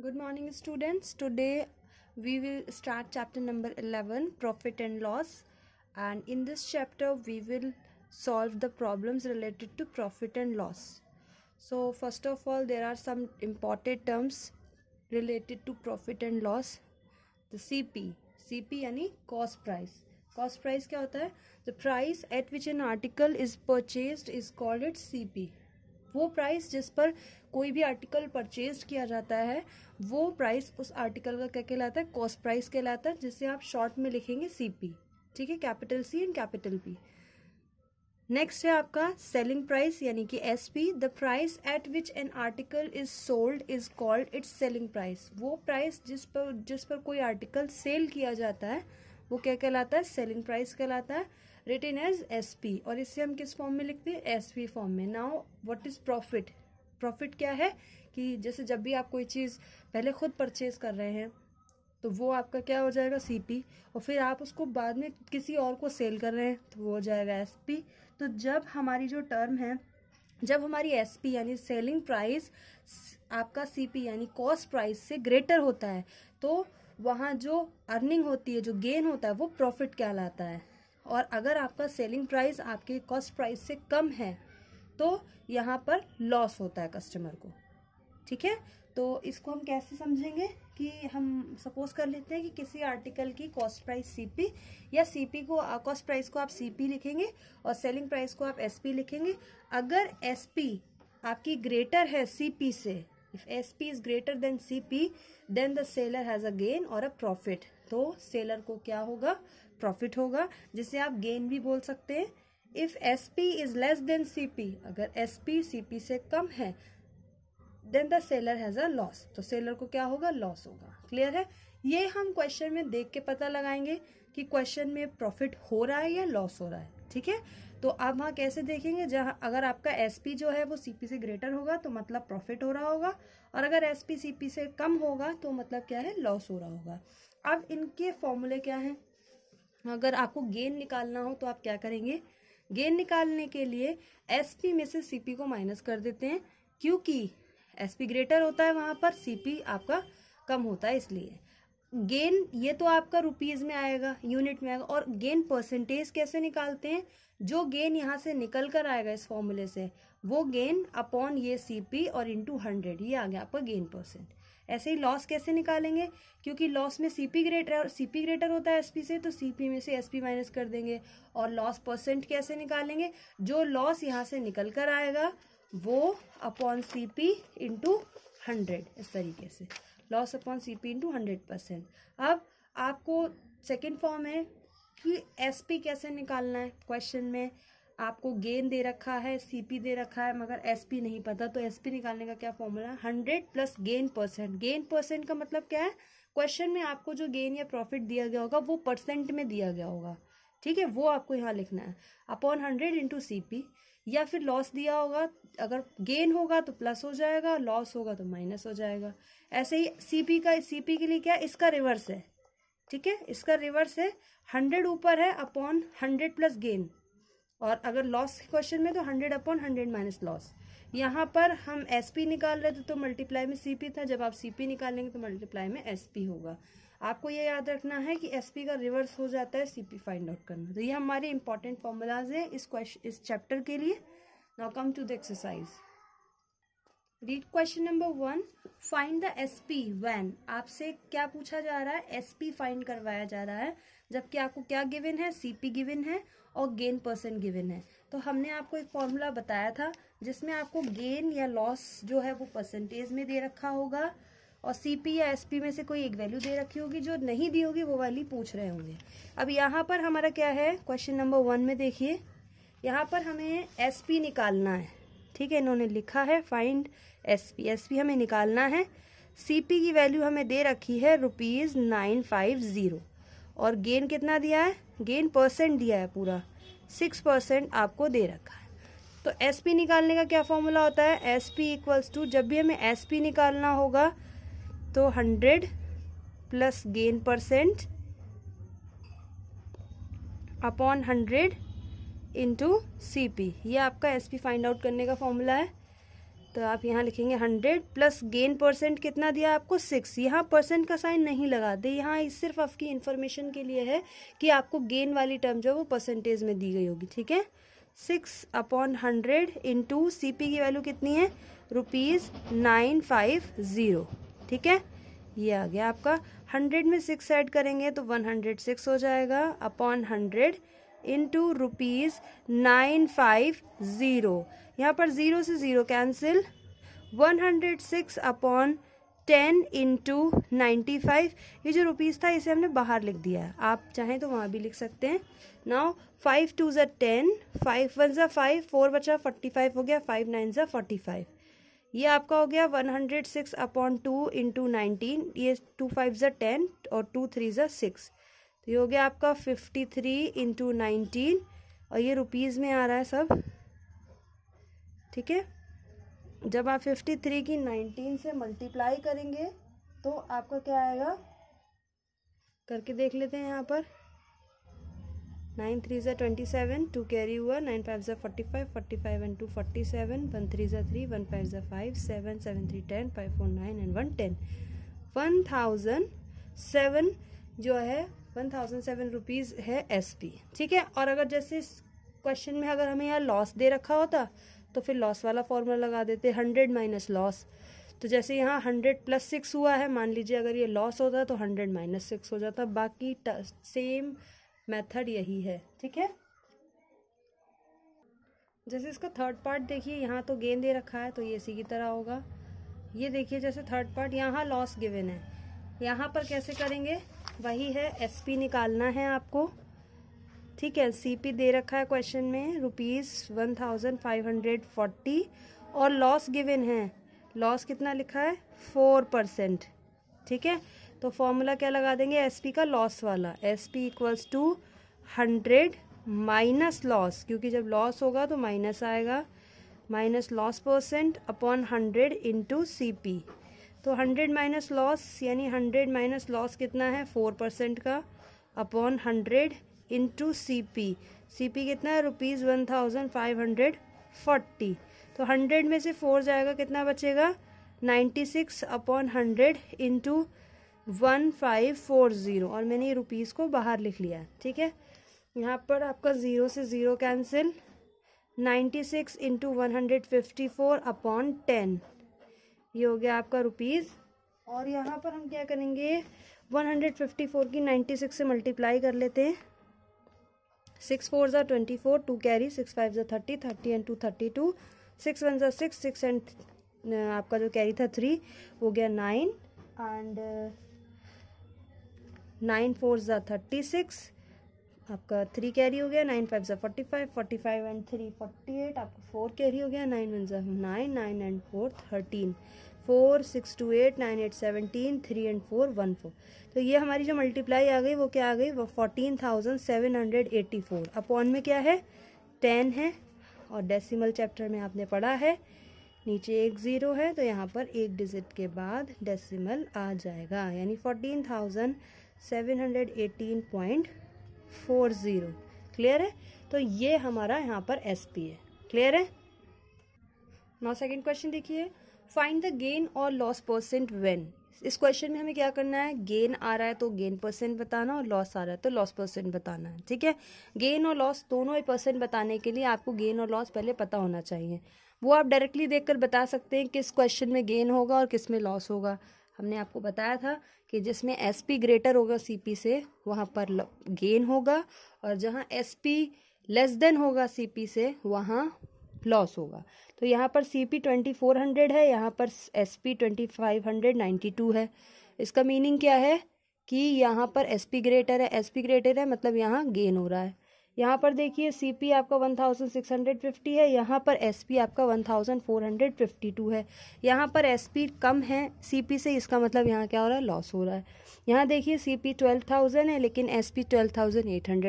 good morning students today we will start chapter number 11 profit and loss and in this chapter we will solve the problems related to profit and loss so first of all there are some important terms related to profit and loss the cp cp yani cost price cost price kya hota hai the price at which an article is purchased is called its cp वो price जिस पर कोई भी article purchase किया जाता है वो price उस आर्टिकल का क्या कहलाता है कॉस्ट प्राइस कहलाता है जिसे आप शॉर्ट में लिखेंगे सीपी ठीक है capital C and capital P next है आपका सेलिंग प्राइस यानी कि S P the price at which an article is sold is called its selling price वो प्राइस जिस पर जिस पर कोई आर्टिकल सेल किया जाता है वो क्या कहलाता है सेलिंग प्राइस कहलाता है रिटेन एज एस पी और इससे हम किस फॉर्म में लिखते हैं एस पी फॉर्म में now what is profit profit क्या है कि जैसे जब भी आप कोई चीज़ पहले खुद परचेज कर रहे हैं तो वो आपका क्या हो जाएगा सी पी और फिर आप उसको बाद में किसी और को सेल कर रहे हैं तो वो हो जाएगा एस पी तो जब हमारी जो टर्म है जब हमारी एस पी यानी सेलिंग प्राइस आपका सी पी यानी कॉस्ट प्राइस से ग्रेटर होता है तो वहाँ जो अर्निंग होती है जो गेन होता है वो प्रॉफिट कहलाता है और अगर आपका सेलिंग प्राइस आपके कॉस्ट प्राइस से कम है तो यहाँ पर लॉस होता है कस्टमर को ठीक है तो इसको हम कैसे समझेंगे कि हम सपोज कर लेते हैं कि किसी आर्टिकल की कॉस्ट प्राइस सीपी या सीपी को कॉस्ट प्राइस को आप सीपी लिखेंगे और सेलिंग प्राइस को आप एसपी लिखेंगे अगर एसपी आपकी ग्रेटर है सीपी से if S P is greater than C P then the seller has a gain और अ प्रॉफिट तो सेलर को क्या होगा प्रॉफिट होगा जिसे आप गेन भी बोल सकते हैं if S P is less than C P अगर एस पी सी पी से कम है then the seller has a loss तो सेलर को क्या होगा लॉस होगा क्लियर है ये हम क्वेश्चन में देख के पता लगाएंगे कि क्वेश्चन में प्रॉफिट हो रहा है या लॉस हो रहा है ठीक है तो आप वहाँ कैसे देखेंगे जहाँ अगर आपका एस पी जो है वो सी पी से ग्रेटर होगा तो मतलब प्रॉफिट हो रहा होगा और अगर एस पी सी पी से कम होगा तो मतलब क्या है लॉस हो रहा होगा अब इनके फॉर्मूले क्या हैं अगर आपको गेन निकालना हो तो आप क्या करेंगे गेन निकालने के लिए एस पी में से सी पी को माइनस कर देते हैं क्योंकि एस पी ग्रेटर होता है वहाँ पर सी पी आपका कम होता है इसलिए गेन ये तो आपका रुपीज़ में आएगा यूनिट में आएगा और गेन परसेंटेज कैसे निकालते हैं जो गेन यहाँ से निकल कर आएगा इस फॉर्मूले से वो गेन अपॉन ये सी पी और इंटू हंड्रेड ये आ गया आपका गेन परसेंट ऐसे ही लॉस कैसे निकालेंगे क्योंकि लॉस में सी पी ग्रेटर है और पी ग्रेटर होता है एस पी से तो सी पी में से एस पी माइनस कर देंगे और लॉस परसेंट कैसे निकालेंगे जो लॉस यहाँ से निकल कर आएगा वो upon C P into hundred इस तरीके से loss upon C P into hundred percent अब आपको सेकेंड फॉर्म है कि एस पी कैसे निकालना है क्वेश्चन में आपको गेन दे रखा है सीपी दे रखा है मगर एसपी नहीं पता तो एसपी निकालने का क्या फॉर्मूला है hundred plus gain percent gain percent का मतलब क्या है क्वेश्चन में आपको जो गेन या प्रॉफिट दिया गया होगा वो परसेंट में दिया गया होगा ठीक है वो आपको यहाँ लिखना है upon hundred into C P या फिर लॉस दिया होगा अगर गेन होगा तो प्लस हो जाएगा लॉस होगा तो माइनस हो जाएगा ऐसे ही सी पी का सी पी के लिए क्या इसका रिवर्स है ठीक है इसका रिवर्स है हंड्रेड ऊपर है अपॉन हंड्रेड प्लस गेन और अगर लॉस के क्वेश्चन में तो hundred upon hundred minus loss यहाँ पर हम एस पी निकाल रहे थे तो मल्टीप्लाई में सी पी था जब आप सी पी निकालेंगे तो मल्टीप्लाई में एस पी होगा आपको ये याद रखना है कि एस पी का रिवर्स हो जाता है सी पी फाइंड आउट करना तो ये हमारे इंपॉर्टेंट फॉर्मूलाज हैं इस क्वेश्चन इस चैप्टर के लिए now come to the exercise read question number one find the S P when आपसे क्या पूछा जा रहा है एस पी फाइंड करवाया जा रहा है जबकि आपको क्या गिवन है सीपी गिवन है और गेन परसेंट गिवन है तो हमने आपको एक फॉर्मूला बताया था जिसमें आपको गेन या लॉस जो है वो परसेंटेज में दे रखा होगा और सीपी या एसपी में से कोई एक वैल्यू दे रखी होगी जो नहीं दी होगी वो वाली पूछ रहे होंगे अब यहाँ पर हमारा क्या है क्वेश्चन नंबर वन में देखिए यहाँ पर हमें पी निकालना है ठीक है इन्होंने लिखा है फाइंड एस पी हमें निकालना है सीपी की वैल्यू हमें दे रखी है रुपीज़ नाइन फाइव ज़ीरो और गेन कितना दिया है गेन परसेंट दिया है पूरा सिक्स परसेंट आपको दे रखा है तो एस पी निकालने का क्या फॉर्मूला होता है एस पी इक्वल्स टू जब भी हमें एस पी निकालना होगा तो hundred plus gain percent upon hundred into C P ये आपका एस पी फाइंड आउट करने का फॉर्मूला है तो आप यहाँ लिखेंगे हंड्रेड प्लस गेन परसेंट कितना दिया आपको सिक्स यहाँ परसेंट का साइन नहीं लगा दे यहाँ सिर्फ आपकी इन्फॉर्मेशन के लिए है कि आपको गेन वाली टर्म जो है वो परसेंटेज में दी गई होगी ठीक है six upon hundred into C P की वैल्यू कितनी है रुपीज़ नाइन फाइव ज़ीरो ठीक है ये आ गया आपका हंड्रेड में सिक्स ऐड करेंगे तो वन हंड्रेड सिक्स हो जाएगा upon hundred into rupees nine five zero यहाँ पर ज़ीरो से zero cancel one hundred six upon ten into ninety five ये जो रुपीज़ था इसे हमने बाहर लिख दिया है आप चाहें तो वहाँ भी लिख सकते हैं नाउ फाइव टू ज़ा टेन फाइव वन ज़ा फाइव फोर बचा फोर्टी फाइव हो गया फाइव नाइन ज़ा फोर्टी फाइव ये आपका हो गया one hundred six upon two into nineteen ये टू फाइव ज़ा टेन और टू थ्री ज़ा सिक्स तो ये हो गया आपका फिफ्टी थ्री इंटू नाइनटीन और ये रुपीज़ में आ रहा है सब ठीक है जब आप फिफ्टी थ्री की नाइनटीन से मल्टीप्लाई करेंगे तो आपका क्या आएगा करके देख लेते हैं यहाँ पर नाइन थ्री ज़ा ट्वेंटी सेवन टू कैरी हुआ नाइन फाइव ज़ा forty five forty five and two forty seven one three ज़ा थ्री वन फाइव ज़ा five seven seven three ten five four nine and one ten one thousand seven जो है one thousand seven rupees है S P ठीक है और अगर जैसे इस क्वेश्चन में अगर हमें यहाँ लॉस दे रखा होता तो फिर लॉस वाला फॉर्मूला लगा देते हंड्रेड माइनस लॉस तो जैसे यहाँ हंड्रेड प्लस सिक्स हुआ है मान लीजिए अगर ये लॉस होता तो हंड्रेड माइनस सिक्स हो जाता बाकी सेम मेथड यही है ठीक है जैसे इसका थर्ड पार्ट देखिए यहाँ तो गेंद दे रखा है तो ये इसी की तरह होगा ये देखिए जैसे थर्ड पार्ट यहाँ लॉस गिवेन है यहाँ पर कैसे करेंगे वही है एसपी निकालना है आपको ठीक है सीपी दे रखा है क्वेश्चन में rupees one thousand five hundred forty और लॉस गिवन है लॉस कितना लिखा है फोर परसेंट ठीक है तो फॉर्मूला क्या लगा देंगे एसपी का लॉस वाला SP equals to hundred minus loss क्योंकि जब लॉस होगा तो माइनस आएगा minus loss percent upon hundred into C P तो हंड्रेड माइनस लॉस यानी हंड्रेड माइनस लॉस कितना है फोर परसेंट का upon hundred into C P C P कितना है rupees one thousand five hundred forty तो हंड्रेड में से फोर जाएगा कितना बचेगा ninety six upon hundred into one five four zero और मैंने ये रुपीज़ को बाहर लिख लिया ठीक है यहाँ पर आपका ज़ीरो से zero cancel ninety six into one hundred fifty four upon ten ये हो गया आपका रुपीज़ और यहाँ पर हम क्या करेंगे 154 की 96 से मल्टीप्लाई कर लेते हैं सिक्स फोर ज़ा twenty four two carry six five ज़ा thirty thirty and two thirty two six one ज़ा सिक्स सिक्स एंड आपका जो कैरी था थ्री हो गया नाइन एंड नाइन फोर ज़ा थर्टी सिक्स आपका थ्री कैरी हो गया नाइन फाइव ज़ा forty five forty five and three forty eight आपका फोर कैरी हो गया नाइन वन ज़ा nine nine and four thirteen four six two eight nine eight seventeen three and four one four तो ये हमारी जो multiply आ गई वो क्या आ गई वो fourteen thousand seven hundred eighty four upon में क्या है टेन है और डेसीमल चैप्टर में आपने पढ़ा है नीचे एक ज़ीरो है तो यहाँ पर एक डिजिट के बाद डेसीमल आ जाएगा यानी fourteen thousand seven hundred eighteen point four zero clear है तो ये हमारा यहाँ पर एस पी है क्लियर है नौ सेकेंड क्वेश्चन देखिए फाइंड द गेन और लॉस परसेंट वेन इस क्वेश्चन में हमें क्या करना है गेन आ रहा है तो गेन परसेंट बताना और लॉस आ रहा है तो लॉस परसेंट बताना है ठीक है गेन और लॉस दोनों ही परसेंट बताने के लिए आपको गेन और लॉस पहले पता होना चाहिए वो आप डायरेक्टली देखकर बता सकते हैं किस क्वेश्चन में गेन होगा और किस में लॉस होगा हमने आपको बताया था कि जिसमें एस पी ग्रेटर होगा सी पी से वहाँ पर गेन होगा और जहाँ एस पी लेस देन होगा सी पी से वहाँ लॉस होगा तो यहाँ पर C P twenty four hundred है यहाँ पर S P twenty five hundred ninety two है इसका मीनिंग क्या है कि यहाँ पर एस पी ग्रेटर है एस पी ग्रेटर है मतलब यहाँ गेन हो रहा है यहाँ पर देखिए सीपी आपका 1650 है यहाँ पर एसपी आपका 1452 है यहाँ पर एसपी कम है सीपी से इसका मतलब यहाँ क्या हो रहा है लॉस हो रहा है यहाँ देखिए सीपी 12000 है लेकिन एसपी 12800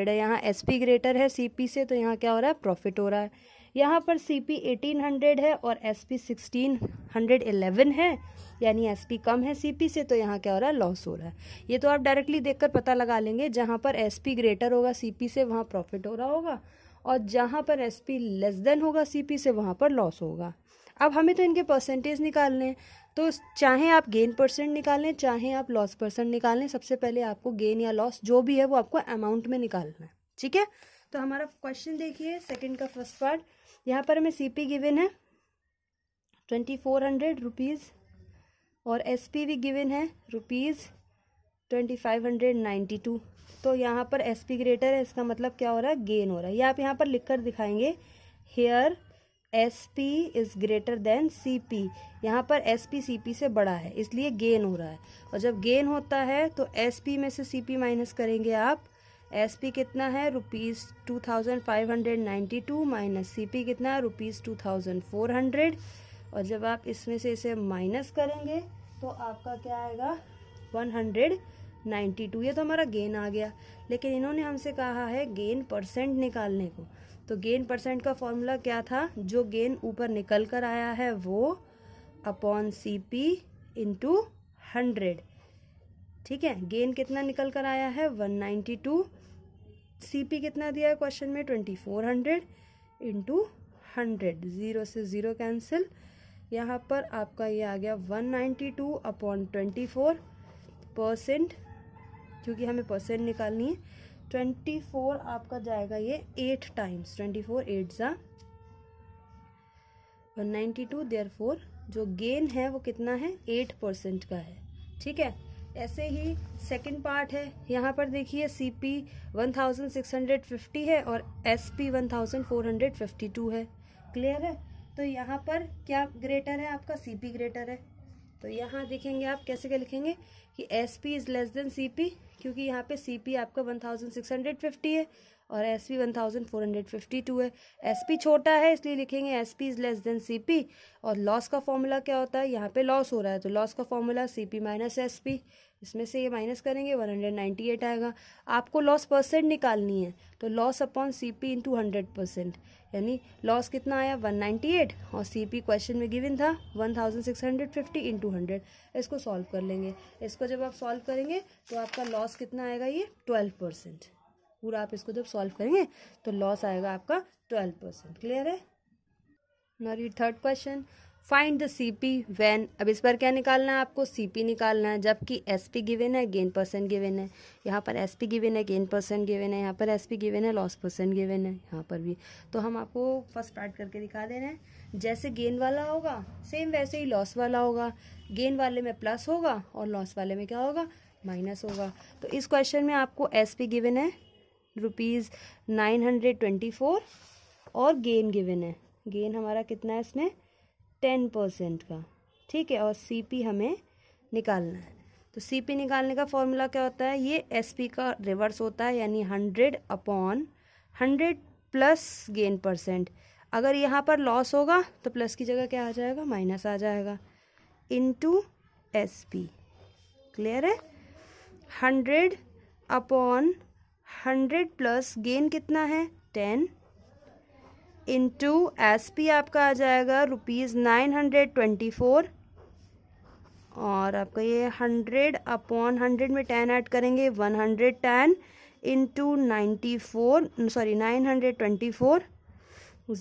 है यहाँ एसपी ग्रेटर है सीपी से तो यहाँ क्या हो रहा है प्रॉफिट हो रहा है यहाँ पर सी पी एटीन हंड्रेड है और S P sixteen hundred eleven है यानी पी कम है सी पी से तो यहाँ क्या हो रहा है लॉस हो रहा है ये तो आप डायरेक्टली देखकर पता लगा लेंगे जहाँ पर एस पी ग्रेटर होगा सी पी से वहाँ प्रॉफिट हो रहा होगा और जहाँ पर एस पी लेस देन होगा सी पी से वहाँ पर लॉस होगा अब हमें तो इनके परसेंटेज निकालने तो चाहे आप गेन परसेंट निकालें चाहे आप लॉस परसेंट निकालें सबसे पहले आपको गेन या लॉस जो भी है वो आपको अमाउंट में निकालना है ठीक है तो हमारा क्वेश्चन देखिए सेकंड का फर्स्ट पार्ट यहाँ पर हमें सीपी गिवन है ट्वेंटी फोर हंड्रेड रुपीज़ और एस पी भी गिवन है rupees twenty five hundred ninety two तो यहाँ पर एस पी ग्रेटर है इसका मतलब क्या हो रहा है गेन हो रहा है ये आप यहाँ पर लिख कर दिखाएंगे here S P is greater than C P यहाँ पर एस पी सी पी से बड़ा है इसलिए गेन हो रहा है और जब गेन होता है तो एस पी में से सी पी माइनस करेंगे आप एस पी कितना है rupees two thousand five hundred ninety two minus C P कितना है rupees two thousand four hundred और जब आप इसमें से इसे माइनस करेंगे तो आपका क्या आएगा वन हंड्रेड नाइन्टी टू ये तो हमारा गेन आ गया लेकिन इन्होंने हमसे कहा है गेन परसेंट निकालने को तो गेन परसेंट का फॉर्मूला क्या था जो गेन ऊपर निकल कर आया है वो upon C P into hundred ठीक है गेन कितना निकल कर आया है वन नाइन्टी टू सी कितना दिया है क्वेश्चन में twenty four hundred into hundred zero से ज़ीरो कैंसिल यहाँ पर आपका ये आ गया one ninety two upon twenty four percent क्योंकि हमें परसेंट निकालनी है ट्वेंटी फोर आपका जाएगा ये eight times twenty four eight ज़ा one ninety two there four जो गेन है वो कितना है एट परसेंट का है ठीक है ऐसे ही सेकंड पार्ट है यहाँ पर देखिए C P one thousand six hundred fifty है और S P one thousand four hundred fifty two है क्लियर है तो यहाँ पर क्या ग्रेटर है आपका सी पी ग्रेटर है तो यहाँ देखेंगे आप कैसे क्या लिखेंगे कि S P is less than C P क्योंकि यहाँ पे सी पी आपका one thousand six hundred fifty है और S P one thousand four hundred fifty two है एस पी छोटा है इसलिए लिखेंगे S P is less than C P और लॉस का फॉर्मूला क्या होता है यहाँ पे लॉस हो रहा है तो लॉस का formula C P minus S P इसमें से ये माइनस करेंगे वन हंड्रेड नाइन्टी एट आएगा आपको लॉस परसेंट निकालनी है तो loss upon C P into hundred percent यानी लॉस कितना आया वन नाइन्टी एट और सी पी क्वेश्चन में गिविन था one thousand six hundred fifty into hundred इसको सॉल्व कर लेंगे इसको जब आप सॉल्व करेंगे तो आपका लॉस कितना आएगा ये ट्वेल्व परसेंट पूरा आप इसको जब सॉल्व करेंगे तो लॉस आएगा आपका ट्वेल्व परसेंट क्लियर है now read third question find the C P when अब इस पर क्या निकालना है आपको सी पी निकालना है जबकि एस पी गिवेन है गेन परसेंट गिवेन है यहाँ पर एस पी गिवेन है गेन परसेंट गिवेन है यहाँ पर एस पी गिवेन है लॉस परसेंट गिवेन है यहाँ पर भी तो हम आपको फर्स्ट पार्ट करके दिखा दे रहे हैं जैसे गेन वाला होगा सेम वैसे ही लॉस वाला होगा गेन वाले में प्लस होगा और लॉस वाले में क्या होगा माइनस होगा तो इस क्वेश्चन में आपको एस पी गिवेन है rupees nine hundred twenty four और गेन गिवन है गेन हमारा कितना है इसमें टेन परसेंट का ठीक है और सीपी हमें निकालना है तो सीपी निकालने का फॉर्मूला क्या होता है ये एसपी का रिवर्स होता है यानी hundred upon hundred plus gain percent अगर यहाँ पर लॉस होगा तो प्लस की जगह क्या आ जाएगा माइनस आ जाएगा इनटू एसपी क्लियर है hundred upon hundred plus gain कितना है टेन इंटू एस पी आपका आ जाएगा rupees nine hundred twenty four और आपका ये हंड्रेड अपॉन हंड्रेड में टेन ऐड करेंगे one hundred ten into ninety four sorry nine hundred twenty four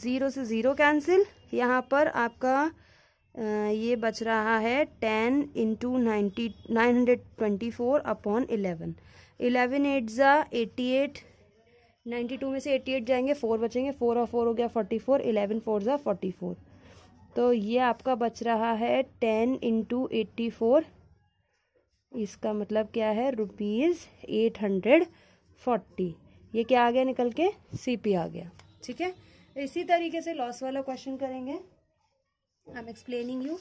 zero से ज़ीरो कैंसिल यहाँ पर आपका ये बच रहा है ten into ninety nine hundred twenty four upon eleven eleven eight ज़ा एटी एट नाइन्टी टू में से एट्टी एट जाएंगे फोर बचेंगे फोर और फोर हो गया फोर्टी फोर इलेवन फोर ज़ा फोर्टी फोर तो ये आपका बच रहा है टेन इंटू एट्टी फोर इसका मतलब क्या है रुपीज़ एट हंड्रेड फोर्टी ये क्या आ गया निकल के सी पी आ गया ठीक है इसी तरीके से लॉस वाला क्वेश्चन करेंगे आई एम एक्सप्लेनिंग यू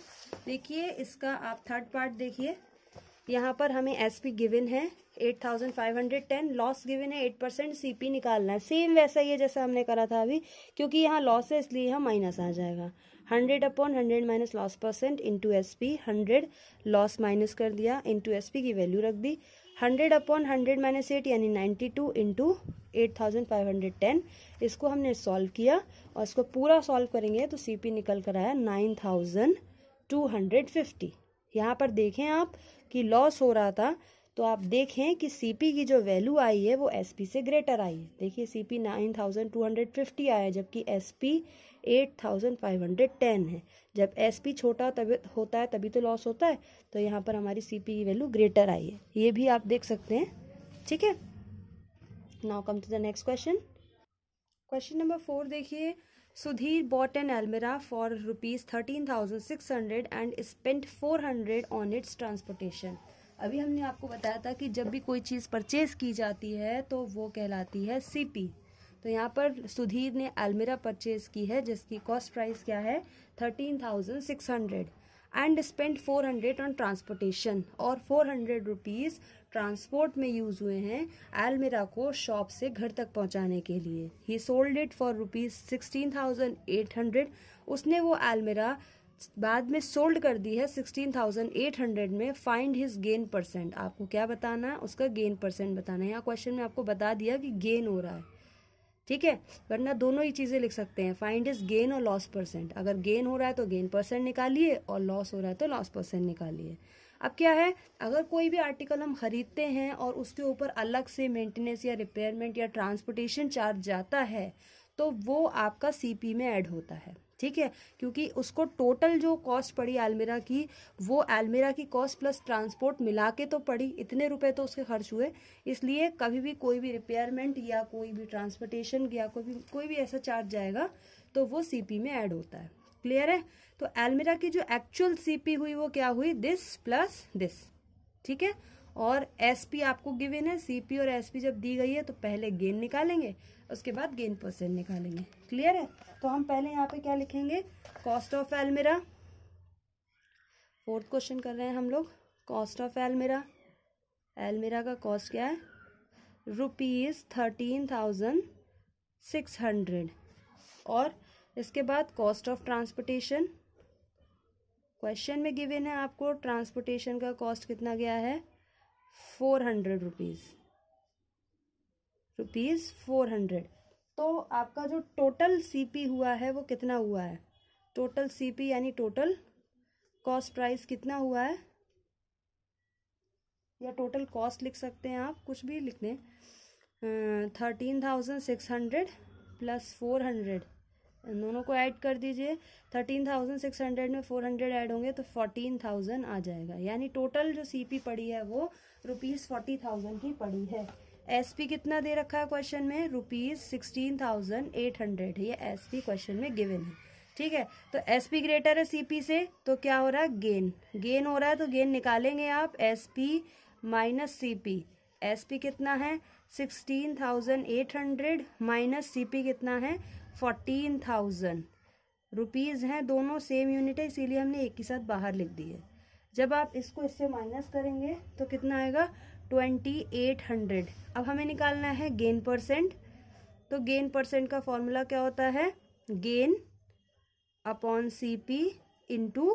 देखिए इसका आप थर्ड पार्ट देखिए यहाँ पर हमें एस पी गिवन है eight thousand five hundred ten loss given है एट परसेंट सी पी निकालना है सेम वैसा ही है जैसा हमने करा था अभी क्योंकि यहाँ लॉस है इसलिए यहाँ माइनस आ जाएगा hundred upon hundred minus loss percent into S P hundred loss minus कर दिया इंटू एस पी की वैल्यू रख दी hundred upon hundred minus eight यानी ninety two into eight thousand five hundred ten इसको हमने सॉल्व किया और इसको पूरा सॉल्व करेंगे तो सी पी निकल कर आया nine thousand two hundred fifty यहाँ पर देखें आप कि लॉस हो रहा था तो आप देखें कि सीपी की जो वैल्यू आई है वो एसपी से ग्रेटर आई है देखिए CP nine thousand two hundred fifty आया जबकि SP eight thousand five hundred ten है जब एसपी छोटा तब होता है तभी तो लॉस होता है तो यहाँ पर हमारी सीपी की वैल्यू ग्रेटर आई है ये भी आप देख सकते हैं ठीक है now come to the next question question number four देखिए Sudhir bought an thousand for rupees and and spent hundred on its transportation. अभी हमने आपको बताया था कि जब भी कोई चीज़ परचेज की जाती है तो वो कहलाती है सी तो यहाँ पर सुधीर ने अलमेरा परचेज की है जिसकी कॉस्ट प्राइस क्या है thirteen thousand six hundred and spend four hundred on transportation और फोर हंड्रेड रुपीज़ ट्रांसपोर्ट में यूज़ हुए हैं एलमेरा को शॉप से घर तक पहुंचाने के लिए ही sold it for rupees sixteen thousand eight hundred उसने वो एलमेरा बाद में सोल्ड कर दी है सिक्सटीन थाउजेंड एट हंड्रेड में फाइंड हिज गेन परसेंट आपको क्या बताना है उसका गेन परसेंट बताना है यहाँ क्वेश्चन में आपको बता दिया कि गेन हो रहा है ठीक है वरना दोनों ही चीज़ें लिख सकते हैं फाइंड इज गेन और लॉस परसेंट अगर गेन हो रहा है तो गेन परसेंट निकालिए और लॉस हो रहा है तो लॉस परसेंट निकालिए अब क्या है अगर कोई भी आर्टिकल हम खरीदते हैं और उसके ऊपर अलग से मेंटेनेंस या रिपेयरमेंट या ट्रांसपोर्टेशन चार्ज जाता है तो वो आपका सीपी में ऐड होता है ठीक है क्योंकि उसको टोटल जो कॉस्ट पड़ी अलमीरा की वो अलमीरा की कॉस्ट प्लस ट्रांसपोर्ट मिला के तो पड़ी इतने रुपए तो उसके खर्च हुए इसलिए कभी भी कोई भी रिपेयरमेंट या कोई भी ट्रांसपोर्टेशन या कोई भी कोई भी ऐसा चार्ज जाएगा तो वो सीपी में ऐड होता है क्लियर है तो अलमीरा की जो एक्चुअल सी हुई वो क्या हुई दिस प्लस दिस ठीक है और पी आपको गिवेन है पी और पी जब दी गई है तो पहले गेन निकालेंगे उसके बाद गेन परसेंट निकालेंगे क्लियर है तो हम पहले यहाँ पे क्या लिखेंगे कॉस्ट ऑफ एलमेरा फोर्थ क्वेश्चन कर रहे हैं हम लोग कॉस्ट ऑफ एलमेरा एलमेरा का कॉस्ट क्या है rupees thirteen thousand six hundred और इसके बाद कॉस्ट ऑफ ट्रांसपोर्टेशन क्वेश्चन में गिवेन है आपको ट्रांसपोर्टेशन का कॉस्ट कितना गया है four hundred rupees rupees four hundred तो आपका जो टोटल सीपी हुआ है वो कितना हुआ है टोटल सीपी यानी टोटल कॉस्ट प्राइस कितना हुआ है या टोटल कॉस्ट लिख सकते हैं आप कुछ भी लिख दें thirteen thousand six hundred plus four hundred दोनों को ऐड कर दीजिए थर्टीन थाउजेंड सिक्स हंड्रेड में फोर हंड्रेड ऐड होंगे तो फोर्टीन थाउजेंड आ जाएगा यानी टोटल जो सीपी पड़ी है वो रुपीज़ फोर्टी थाउजेंड की पड़ी है एस पी कितना दे रखा है क्वेश्चन में rupees sixteen thousand eight hundred ये एस पी क्वेश्चन में गिवन है ठीक है तो एस पी ग्रेटर है सी पी से तो क्या हो रहा है गेन गेन हो रहा है तो गेन निकालेंगे आप S P minus C P S P कितना है sixteen thousand eight hundred minus C P कितना है फोर्टीन थाउजेंड रुपीज़ हैं दोनों सेम यूनिट है इसीलिए हमने एक ही साथ बाहर लिख दी है जब आप इसको इससे माइनस करेंगे तो कितना आएगा ट्वेंटी एट हंड्रेड अब हमें निकालना है गेन परसेंट तो गेन परसेंट का फॉर्मूला क्या होता है gain upon C P into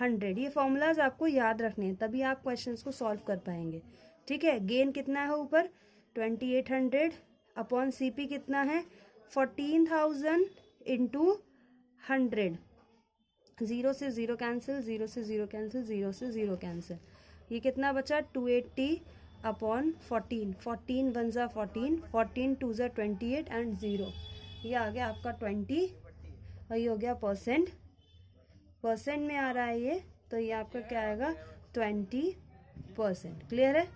hundred ये फॉर्मूलाज आपको याद रखने हैं तभी आप क्वेश्चंस को सॉल्व कर पाएंगे ठीक है गेन कितना है ऊपर twenty eight hundred upon C P कितना है fourteen thousand into hundred zero से ज़ीरो कैंसिल ज़ीरो से ज़ीरो कैंसिल ज़ीरो से ज़ीरो कैंसिल ये कितना बचा two eighty upon fourteen fourteen one ज़ा फोर्टीन फोर्टीन टू ज़ा ट्वेंटी एट एंड ज़ीरो ये आ गया आपका ट्वेंटी और ये हो गया परसेंट परसेंट में आ रहा है ये तो ये आपका क्या आएगा ट्वेंटी परसेंट क्लियर है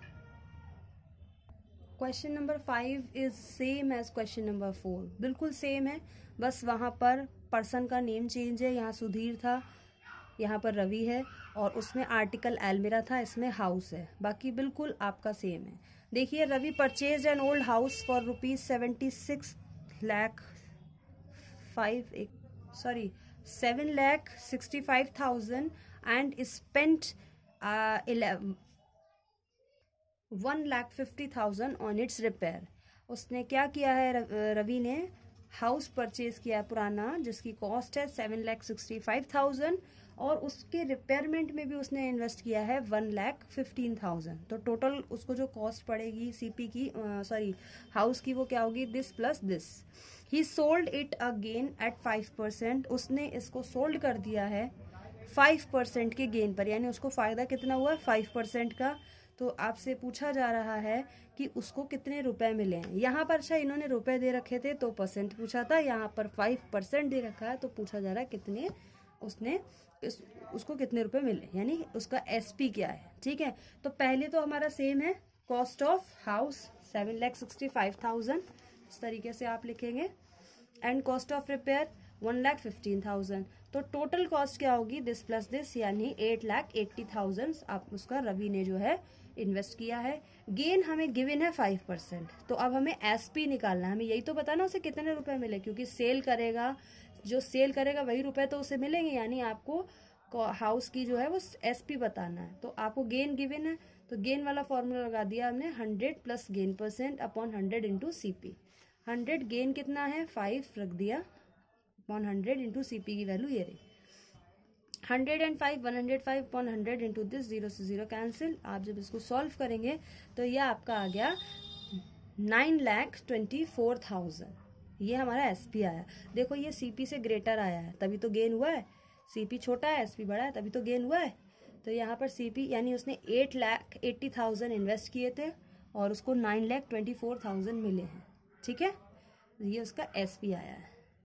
question number five is same as question number four बिल्कुल सेम है बस वहाँ पर पर्सन का नेम चेंज है यहाँ सुधीर था यहाँ पर रवि है और उसमें आर्टिकल एलमेरा था इसमें हाउस है बाकी बिल्कुल आपका सेम है देखिए Ravi purchase an old house for rupees seventy six lakh five एक sorry seven lakh sixty five thousand and spent one lakh fifty thousand on its repair उसने क्या किया है रवि ने हाउस परचेज किया है पुराना जिसकी कॉस्ट है seven lakh sixty five thousand और उसके रिपेयरमेंट में भी उसने इन्वेस्ट किया है वन लैख फिफ्टीन थाउजेंड तो टोटल उसको जो कॉस्ट पड़ेगी सीपी की सॉरी हाउस की वो क्या होगी this plus this he sold it again at five percent उसने इसको सोल्ड कर दिया है फाइव परसेंट के गेन पर यानी उसको फ़ायदा कितना हुआ है फाइव परसेंट का तो आपसे पूछा जा रहा है कि उसको कितने रुपए मिले हैं यहाँ पर अच्छा इन्होंने रुपए दे रखे थे तो परसेंट पूछा था यहाँ पर फाइव परसेंट दे रखा है तो पूछा जा रहा है कितने उसने इस, उसको कितने रुपए मिले यानी उसका एसपी क्या है ठीक है तो पहले तो हमारा सेम है cost of house seven lakh sixty five thousand इस तरीके से आप लिखेंगे and cost of repair one lakh fifteen thousand तो टोटल कॉस्ट क्या होगी दिस प्लस दिस यानी एट लाख एट्टी थाउजेंड आप उसका रवि ने जो है इन्वेस्ट किया है गेन हमें गिवन है फाइव परसेंट तो अब हमें एसपी निकालना है हमें यही तो बताना उसे कितने रुपए मिले क्योंकि सेल करेगा जो सेल करेगा वही रुपए तो उसे मिलेंगे यानी आपको हाउस की जो है वो एसपी बताना है तो आपको गेन गिवन है तो गेन वाला फॉर्मूला लगा दिया हमने hundred plus gain percent upon hundred into C P hundred gain कितना है फाइव रख दिया upon hundred into C P की वैल्यू ये रही hundred and five one hundred five upon hundred into this zero से जीरो कैंसिल आप जब इसको सॉल्व करेंगे तो यह आपका आ गया nine lakh twenty four thousand ये हमारा एस पी आया देखो ये सी पी से ग्रेटर आया है तभी तो गेन हुआ है सी पी छोटा है एस पी बड़ा है तभी तो गेन हुआ है तो यहाँ पर सी पी यानी उसने eight lakh eighty thousand invest किए थे और उसको nine lakh twenty four thousand मिले हैं ठीक है ये उसका एस पी आया है